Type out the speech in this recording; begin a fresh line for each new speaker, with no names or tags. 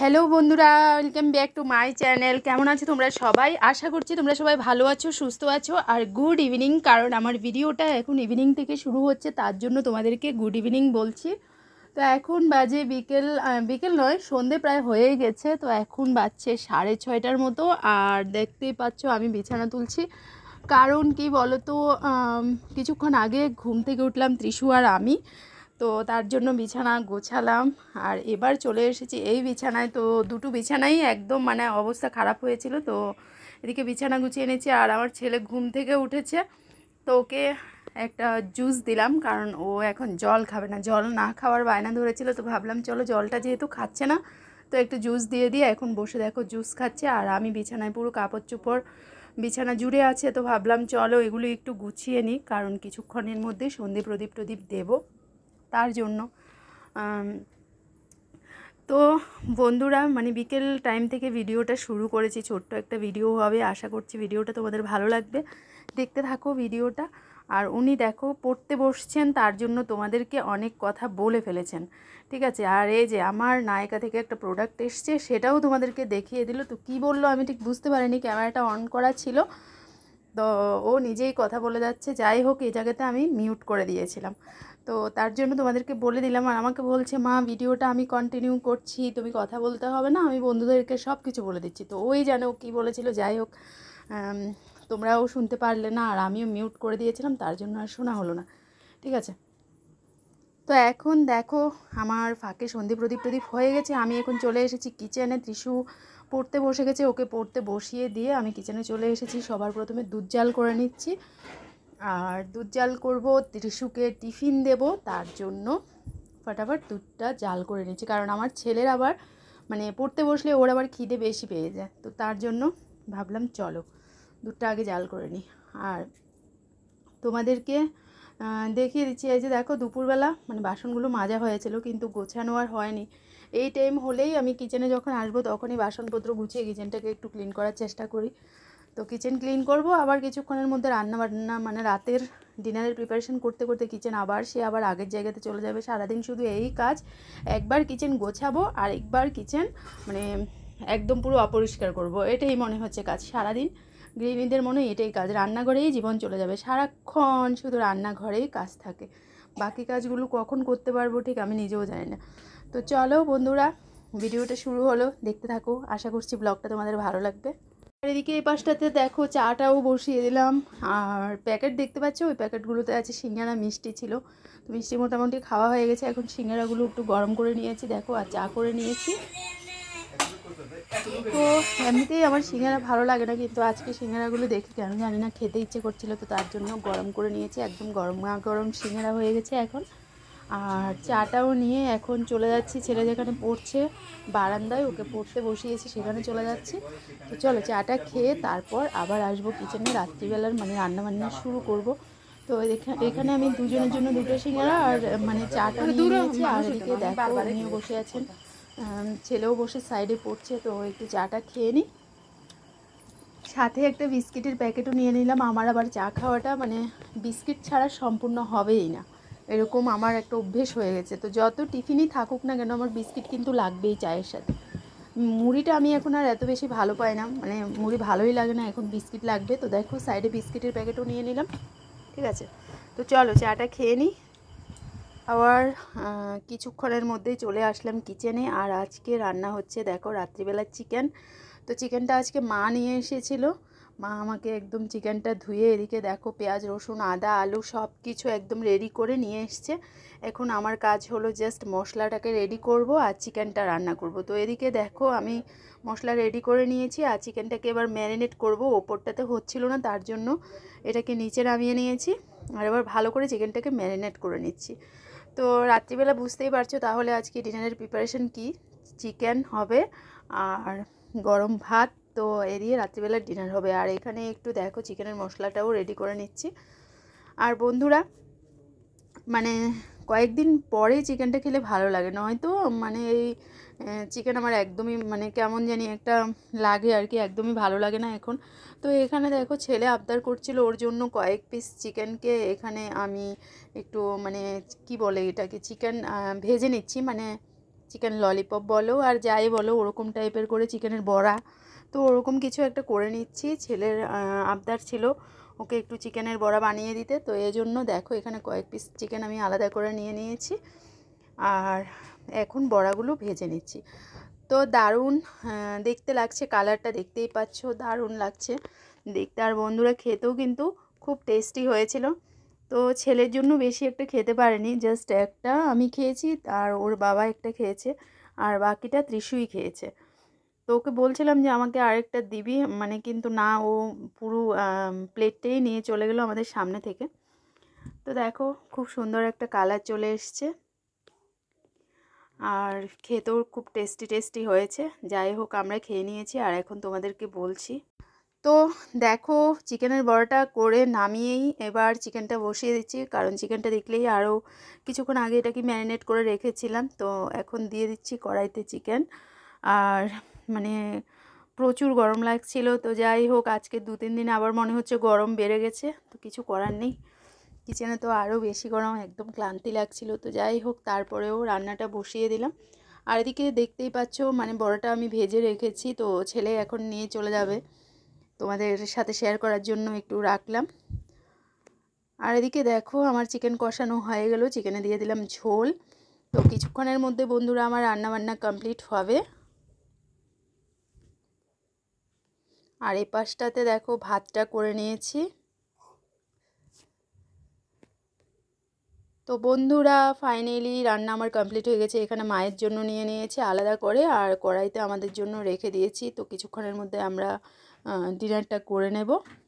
hello বন্ধুরা welcome back to my channel কেমন আছো তোমরা সবাই আশা করছি তোমরা সবাই ভালো আছো সুস্থ আছো আর গুড ইভিনিং কারণ আমার ভিডিওটা এখন ইভিনিং থেকে শুরু হচ্ছে তার জন্য তোমাদেরকে গুড ইভিনিং বলছি তো এখন বাজে বিকেল বিকেল নয় সন্ধে প্রায় হয়ে গেছে তো এখন বাজছে সাড়ে ছয়টার মতো আর দেখতেই পাচ্ছ আমি বিছানা তুলছি কারণ কি বলতো কিছুক্ষণ আগে ঘুম থেকে উঠলাম ত্রিশু আর আমি তো তার জন্য বিছানা গোছালাম আর এবার চলে এসেছি এই বিছানায় তো দুটো বিছানাই একদম মানে অবস্থা খারাপ হয়েছিল তো এদিকে বিছানা গুছিয়ে এনেছি আর আমার ছেলে ঘুম থেকে উঠেছে তো ওকে একটা জুস দিলাম কারণ ও এখন জল খাবে না জল না খাওয়ার বায়না ধরেছিল তো ভাবলাম চলো জলটা যেহেতু খাচ্ছে না তো একটু জুস দিয়ে দিয়ে এখন বসে দেখো জুস খাচ্ছে আর আমি বিছানায় পুরো কাপড় চোপড় বিছানা জুড়ে আছে তো ভাবলাম চলো এগুলো একটু গুছিয়ে নিই কারণ কিছুক্ষণের মধ্যে সন্ধে প্রদীপ প্রদীপ দেবো তার জন্য তো বন্ধুরা মানে বিকেল টাইম থেকে ভিডিওটা শুরু করেছি ছোট্ট একটা ভিডিও হবে আশা করছি ভিডিওটা তোমাদের ভালো লাগবে দেখতে থাকো ভিডিওটা আর উনি দেখো পড়তে বসছেন তার জন্য তোমাদেরকে অনেক কথা বলে ফেলেছেন ঠিক আছে আর এই যে আমার নায়িকা থেকে একটা প্রোডাক্ট এসছে সেটাও তোমাদেরকে দেখিয়ে দিল তো কি বললো আমি ঠিক বুঝতে পারিনি ক্যামেরাটা অন করা ছিল তো ও নিজেই কথা বলে যাচ্ছে যাই হোক এই জায়গাতে আমি মিউট করে দিয়েছিলাম তো তার জন্য তোমাদেরকে বলে দিলাম আর আমাকে বলছে মা ভিডিওটা আমি কন্টিনিউ করছি তুমি কথা বলতে হবে না আমি বন্ধুদেরকে সব কিছু বলে দিচ্ছি তো ওই জানো কী বলেছিল যাই হোক তোমরাও শুনতে পারলে না আর আমিও মিউট করে দিয়েছিলাম তার জন্য আর শোনা হলো না ঠিক আছে তো এখন দেখো আমার ফাঁকে সন্ধি প্রদীপ প্রদীপ হয়ে গেছে আমি এখন চলে এসেছি কিচেনে ত্রিশু পড়তে বসে গেছে ওকে পড়তে বসিয়ে দিয়ে আমি কিচেনে চলে এসেছি সবার প্রথমে দুধ জাল করে নিচ্ছি আর দুধ জাল করবো ত্রিশুকে টিফিন দেব তার জন্য ফটাফট দুধটা জাল করে নিচ্ছি কারণ আমার ছেলের আবার মানে পড়তে বসলে ওর আবার খিদে বেশি পেয়ে যায় তো তার জন্য ভাবলাম চলো দুধটা আগে জাল করে নিই আর তোমাদেরকে দেখিয়ে দিচ্ছি এই যে দেখো দুপুরবেলা মানে বাসনগুলো মাজা হয়েছিল কিন্তু গোছানো আর হয়নি এই টাইম হলেই আমি কিচেনে যখন আসবো তখনই বাসনপত্র গুছিয়ে কিচেনটাকে একটু ক্লিন করার চেষ্টা করি তো কিচেন ক্লিন করব আবার কিছুক্ষণের মধ্যে রান্না বান্না মানে রাতের ডিনারের প্রিপারেশন করতে করতে কিচেন আবার সে আবার আগের জায়গাতে চলে যাবে সারাদিন শুধু এই কাজ একবার কিচেন গোছাবো আর একবার কিচেন মানে একদম পুরো অপরিষ্কার করব এটাই মনে হচ্ছে কাজ সারাদিন গৃহিণীদের মনে এটাই কাজ রান্নাঘরেই জীবন চলে যাবে সারাক্ষণ শুধু রান্নাঘরেই কাজ থাকে বাকি কাজগুলো কখন করতে পারবো ঠিক আমি নিজেও জানি না তো চলো বন্ধুরা ভিডিওটা শুরু হলো দেখতে থাকো আশা করছি ব্লগটা তোমাদের ভালো লাগবে আর এদিকে এই পাশটাতে দেখো চাটাও বসিয়ে দিলাম আর প্যাকেট দেখতে পাচ্ছ ওই প্যাকেটগুলোতে আছে সিঙ্গারা মিষ্টি ছিল তো মিষ্টি মোটামুটি খাওয়া হয়ে গেছে এখন সিঙ্গারাগুলো একটু গরম করে নিয়েছি দেখো আর চা করে নিয়েছি তো এমনিতেই আমার সিঙ্গারা ভালো লাগে না কিন্তু আজকে সিঙ্গারাগুলো দেখে কেন জানি না খেতে ইচ্ছে করছিল তো তার জন্য গরম করে নিয়েছি একদম গরম গরম সিঙ্গারা হয়ে গেছে এখন আর চাটাও নিয়ে এখন চলে যাচ্ছি ছেলে যেখানে পড়ছে বারান্দায় ওকে পড়তে বসিয়েছি সেখানে চলে যাচ্ছি তো চলো চাটা খেয়ে তারপর আবার আসবো কিচেনে রাত্রিবেলার মানে রান্নাবান্না শুরু করব তো এখানে আমি দুজনের জন্য দুটো সিঙ্গারা আর মানে চাটা মানে নিয়ে নিয়েছি আর এদিকে দেখো নিয়ে বসে আছেন ছেলেও বসে সাইডে পড়ছে তো একটু চাটা খেয়ে নিই সাথে একটা বিস্কিটের প্যাকেটও নিয়ে নিলাম আমার আবার চা খাওয়াটা মানে বিস্কিট ছাড়া সম্পূর্ণ হবেই না এরকম আমার একটা অভ্যেস হয়ে গেছে তো যত টিফিনই থাকুক না কেন আমার বিস্কিট কিন্তু লাগবেই চায়ের সাথে মুড়িটা আমি এখন আর এত বেশি ভালো পাই না মানে মুড়ি ভালোই লাগে না এখন বিস্কিট লাগবে তো দেখো সাইডে বিস্কিটের প্যাকেটও নিয়ে নিলাম ঠিক আছে তো চলো চাটা খেয়ে নিই আবার কিছুক্ষণের মধ্যেই চলে আসলাম কিচেনে আর আজকে রান্না হচ্ছে দেখো রাত্রিবেলার চিকেন তো চিকেনটা আজকে মা নিয়ে এসেছিলো মা আমাকে একদম চিকেনটা ধুয়ে এদিকে দেখো পেঁয়াজ রসুন আদা আলু সব কিছু একদম রেডি করে নিয়ে এসছে এখন আমার কাজ হলো জাস্ট মশলাটাকে রেডি করব আর চিকেনটা রান্না করব তো এদিকে দেখো আমি মশলা রেডি করে নিয়েছি আর চিকেনটাকে এবার ম্যারিনেট করব ওপরটাতে হচ্ছিল না তার জন্য এটাকে নিচে নামিয়ে নিয়েছি আর এবার ভালো করে চিকেনটাকে ম্যারিনেট করে নিচ্ছি তো রাত্রিবেলা বুঝতেই পারছো তাহলে আজকে ডিনারের প্রিপারেশন কি চিকেন হবে আর গরম ভাত তো এ দিয়ে রাত্রিবেলা ডিনার হবে আর এখানে একটু দেখো চিকেনের মশলাটাও রেডি করে নিচ্ছি আর বন্ধুরা মানে কয়েকদিন পরে চিকেনটা খেলে ভালো লাগে নয়তো মানে এই চিকেন আমার একদমই মানে কেমন জানি একটা লাগে আর কি একদমই ভালো লাগে না এখন তো এখানে দেখো ছেলে আবদার করছিল ওর জন্য কয়েক পিস চিকেনকে এখানে আমি একটু মানে কি বলে এটাকে চিকেন ভেজে নিচ্ছি মানে চিকেন ললিপপ বলো আর যাই বলো ওরকম টাইপের করে চিকেনের বড়া তো ওরকম কিছু একটা করে নিচ্ছি ছেলের আবদার ছিল ওকে একটু চিকেনের বড়া বানিয়ে দিতে তো এই জন্য দেখো এখানে কয়েক পিস চিকেন আমি আলাদা করে নিয়ে নিয়েছি আর এখন বড়াগুলো ভেজে নিচ্ছি তো দারুণ দেখতে লাগছে কালারটা দেখতেই পাচ্ছ দারুণ লাগছে দেখতে আর বন্ধুরা খেতেও কিন্তু খুব টেস্টি হয়েছিল তো ছেলের জন্য বেশি একটা খেতে পারেনি জাস্ট একটা আমি খেয়েছি আর ওর বাবা একটা খেয়েছে আর বাকিটা ত্রিশুই খেয়েছে তো ওকে বলছিলাম যে আমাকে আরেকটা দিবি মানে কিন্তু না ও পুরো প্লেটটাই নিয়ে চলে গেলো আমাদের সামনে থেকে তো দেখো খুব সুন্দর একটা কালার চলে এসছে আর খেতেও খুব টেস্টি টেস্টি হয়েছে যাই হোক আমরা খেয়ে নিয়েছি আর এখন তোমাদেরকে বলছি তো দেখো চিকেনের বড়াটা করে নামিয়েই এবার চিকেনটা বসিয়ে দিচ্ছি কারণ চিকেনটা দেখলেই আরও কিছুক্ষণ আগে এটাকে ম্যারিনেট করে রেখেছিলাম তো এখন দিয়ে দিচ্ছি কড়াইতে চিকেন আর মানে প্রচুর গরম লাগছিল তো যাই হোক আজকে দু তিন দিন আবার মনে হচ্ছে গরম বেড়ে গেছে তো কিছু করার নেই কিচেনে তো আরও বেশি গরম একদম ক্লান্তি লাগছিল তো যাই হোক তারপরেও রান্নাটা বসিয়ে দিলাম আর এদিকে দেখতেই পাচ্ছ মানে বড়াটা আমি ভেজে রেখেছি তো ছেলে এখন নিয়ে চলে যাবে তোমাদের সাথে শেয়ার করার জন্য একটু রাখলাম আর এদিকে দেখো আমার চিকেন কষানো হয়ে গেল চিকেনে দিয়ে দিলাম ঝোল তো কিছুক্ষণের মধ্যে বন্ধুরা আমার রান্নাবান্না কমপ্লিট হবে আর এ পাশটাতে দেখো ভাতটা করে নিয়েছি তো বন্ধুরা ফাইনালি রান্না আমার কমপ্লিট হয়ে গেছে এখানে মায়ের জন্য নিয়ে নিয়েছি আলাদা করে আর কড়াইতে আমাদের জন্য রেখে দিয়েছি তো কিছুক্ষণের মধ্যে আমরা ডিনারটা করে নেব